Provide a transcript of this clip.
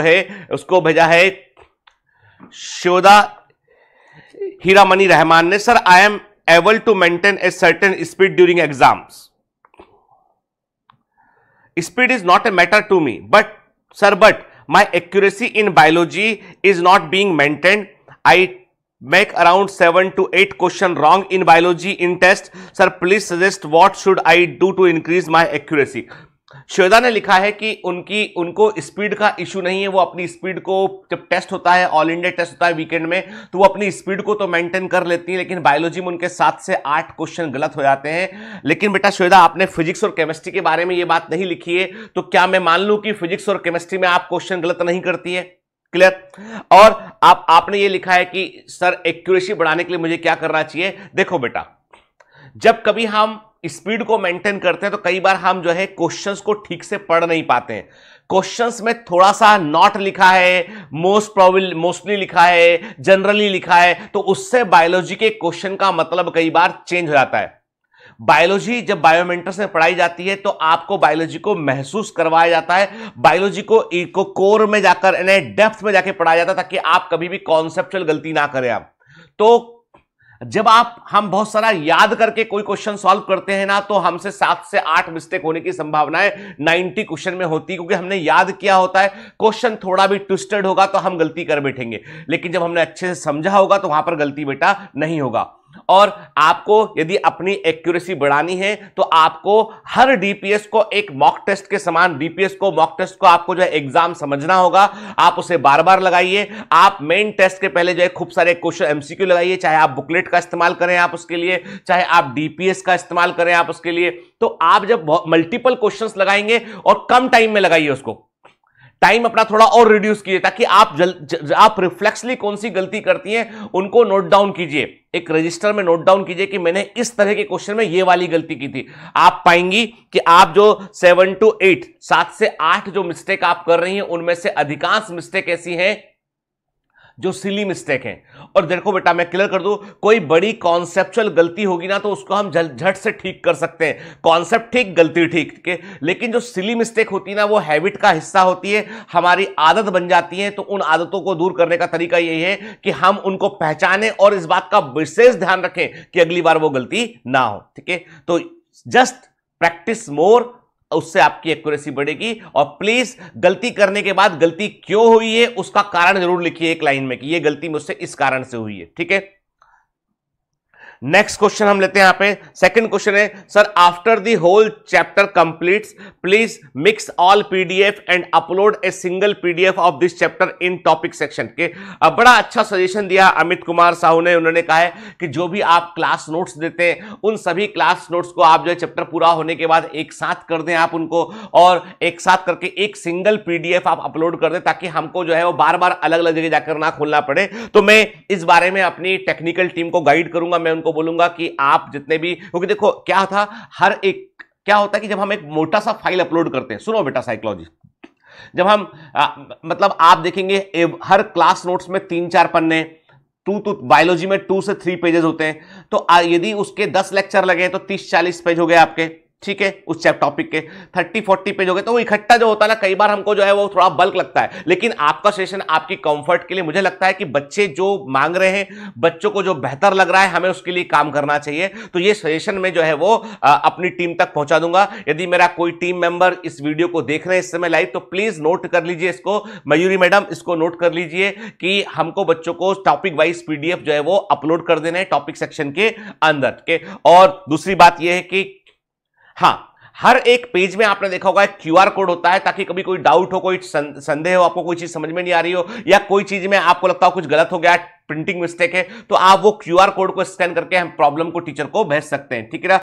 है उसको भेजा है शोदा मनी रहमान ने sir I am able to maintain a certain speed during exams speed is not a matter to me but sir but my accuracy in biology is not being maintain I make around seven to eight question wrong in biology in test sir please suggest what should I do to increase my accuracy Shweta ने लिखा है कि उनकी उनको speed का issue नहीं है वो अपनी स्पीड को जब टेस्ट होता है ऑल इंडिया टेस्ट होता है वीकेंड में तो वो अपनी स्पीड को तो मेंटेन कर लेती है लेकिन बायोलॉजी में उनके सात से आठ क्वेश्चन गलत हो जाते हैं लेकिन बेटा श्वेदा आपने फिजिक्स और केमिस्ट्री के बारे में ये बात नहीं लिखी है तो क्या मैं मान लूँ कि फिजिक्स और केमिस्ट्री में आप क्वेश्चन गलत नहीं करती है क्लियर और आप आपने ये लिखा है कि सर एक्यूरेसी बढ़ाने के लिए मुझे क्या करना चाहिए देखो बेटा जब कभी हम स्पीड को मेंटेन करते हैं तो कई बार हम जो है क्वेश्चंस को ठीक से पढ़ नहीं पाते हैं क्वेश्चंस में थोड़ा सा नॉट लिखा है मोस्ट प्रोबल मोस्टली लिखा है जनरली लिखा है तो उससे बायोलॉजी के क्वेश्चन का मतलब कई बार चेंज हो जाता है बायोलॉजी जब बायोमेंटर्स में पढ़ाई जाती है तो आपको बायोलॉजी को महसूस करवाया जाता है बायोलॉजी को इको कोर में जाकर यानी डेप्थ में जाके पढ़ाया जाता है ताकि आप कभी भी कॉन्सेप्चुअल गलती ना करें आप तो जब आप हम बहुत सारा याद करके कोई क्वेश्चन सॉल्व करते हैं ना तो हमसे सात से आठ मिस्टेक होने की संभावना है क्वेश्चन में होती है क्योंकि हमने याद किया होता है क्वेश्चन थोड़ा भी ट्विस्टेड होगा तो हम गलती कर बैठेंगे लेकिन जब हमने अच्छे से समझा होगा तो वहां पर गलती बेटा नहीं होगा और आपको यदि अपनी एक्यूरेसी बढ़ानी है तो आपको हर डीपीएस को एक मॉक टेस्ट के समान डीपीएस को मॉक टेस्ट को आपको जो है एग्जाम समझना होगा आप उसे बार बार लगाइए आप मेन टेस्ट के पहले जो है खूब सारे क्वेश्चन एमसीक्यू लगाइए चाहे आप बुकलेट का इस्तेमाल करें आप उसके लिए चाहे आप डीपीएस का इस्तेमाल करें आप उसके लिए तो आप जब मल्टीपल क्वेश्चन लगाएंगे और कम टाइम में लगाइए उसको टाइम अपना थोड़ा और रिड्यूस कीजिए ताकि आप जल, ज, आप रिफ्लेक्सली कौन सी गलती करती हैं उनको नोट डाउन कीजिए एक रजिस्टर में नोट डाउन कीजिए कि मैंने इस तरह के क्वेश्चन में ये वाली गलती की थी आप पाएंगी कि आप जो सेवन टू एट सात से आठ जो मिस्टेक आप कर रही हैं उनमें से अधिकांश मिस्टेक ऐसी हैं जो सिली मिस्टेक हैं और देखो बेटा मैं क्लियर कर दूं कोई बड़ी कॉन्सेप्चुअल गलती होगी ना तो उसको हम झट से ठीक कर सकते हैं कॉन्सेप्ट ठीक गलती ठीक ठीक है लेकिन जो सिली मिस्टेक होती है ना वो हैबिट का हिस्सा होती है हमारी आदत बन जाती है तो उन आदतों को दूर करने का तरीका यही है कि हम उनको पहचाने और इस बात का विशेष ध्यान रखें कि अगली बार वो गलती ना हो ठीक है तो जस्ट प्रैक्टिस मोर उससे आपकी एक्यूरेसी बढ़ेगी और प्लीज गलती करने के बाद गलती क्यों हुई है उसका कारण जरूर लिखिए एक लाइन में कि ये गलती मुझसे इस कारण से हुई है ठीक है नेक्स्ट क्वेश्चन हम लेते हैं यहां पे सेकंड क्वेश्चन है sir after the whole chapter completes please mix all PDF and upload a single PDF of this chapter in topic section के अब बड़ा अच्छा सजेशन दिया अमित कुमार साहू ने उन्होंने कहा है कि जो भी आप क्लास नोट्स देते हैं उन सभी क्लास नोट्स को आप जो है चैप्टर पूरा होने के बाद एक साथ कर दें आप उनको और एक साथ करके एक सिंगल पी आप अपलोड कर दें ताकि हमको जो है वो बार बार अलग अलग जगह जाकर ना खोलना पड़े तो मैं इस बारे में अपनी टेक्निकल टीम को गाइड करूंगा मैं उनको बोलूंगा कि आप जितने भी क्योंकि देखो क्या था हर एक क्या होता है कि जब हम एक मोटा सा फाइल अपलोड करते हैं सुनो बेटा साइकोलॉजी जब हम आ, मतलब आप देखेंगे हर क्लास नोट्स में तीन चार पन्ने टू टू बायोलॉजी में टू से थ्री पेजेस होते हैं तो यदि उसके दस लेक्चर लगे तो तीस चालीस पेज हो गए आपके ठीक है उस चैप टॉपिक के थर्टी फोर्टी पेज हो गए तो वो इकट्ठा जो होता है ना कई बार हमको जो है वो थोड़ा बल्क लगता है लेकिन आपका सेशन आपकी कंफर्ट के लिए मुझे लगता है कि बच्चे जो मांग रहे हैं बच्चों को जो बेहतर लग रहा है हमें उसके लिए काम करना चाहिए तो ये सेशन में जो है वो आ, अपनी टीम तक पहुंचा दूंगा यदि मेरा कोई टीम मेंबर इस वीडियो को देख रहे हैं इस समय लाइव तो प्लीज नोट कर लीजिए इसको मयूरी मैडम इसको नोट कर लीजिए कि हमको बच्चों को टॉपिक वाइज पी जो है वो अपलोड कर देना है टॉपिक सेक्शन के अंदर के और दूसरी बात यह है कि हाँ हर एक पेज में आपने देखा होगा क्यूआर कोड होता है ताकि कभी कोई डाउट हो कोई संदेह हो आपको कोई चीज समझ में नहीं आ रही हो या कोई चीज में आपको लगता हो कुछ गलत हो गया प्रिंटिंग मिस्टेक है तो आप वो क्यूआर कोड को स्कैन करके हम प्रॉब्लम को टीचर को भेज सकते हैं ठीक है